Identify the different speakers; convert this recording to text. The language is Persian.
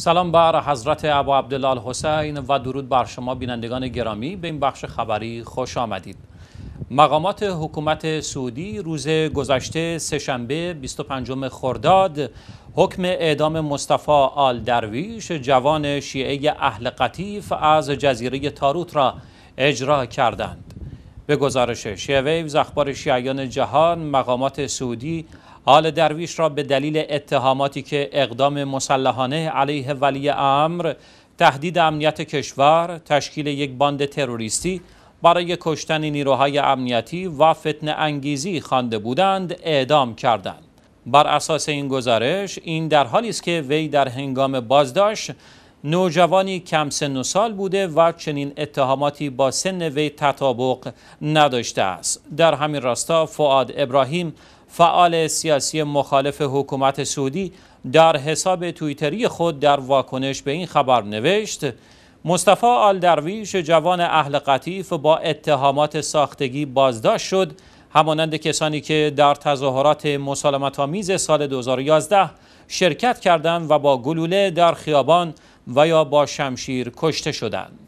Speaker 1: سلام بر حضرت ابو عبدالله حسین و درود بر شما بینندگان گرامی به این بخش خبری خوش آمدید مقامات حکومت سعودی روز گذشته سهشنبه 25 خرداد حکم اعدام مصطفی آل درویش جوان شیعه اهل قطیف از جزیره تاروت را اجرا کردند به گزارش شیویوز اخبار شیعیان جهان مقامات سعودی آل درویش را به دلیل اتهاماتی که اقدام مسلحانه علیه ولی امر تهدید امنیت کشور تشکیل یک باند تروریستی برای کشتن نیروهای امنیتی و فتن انگیزی خوانده بودند اعدام کردند بر اساس این گزارش این در حالی است که وی در هنگام بازداشت نوجوانی کم سن و سال بوده و چنین اتهاماتی با سن وی تطابق نداشته است در همین راستا فعاد ابراهیم فعال سیاسی مخالف حکومت سعودی در حساب توییتری خود در واکنش به این خبر نوشت مصطفی آل درویش جوان اهل قطیف با اتهامات ساختگی بازداشت شد همانند کسانی که در تظاهرات مسالمت آمیز سال 2011 شرکت کردند و با گلوله در خیابان و یا با شمشیر کشته شدند.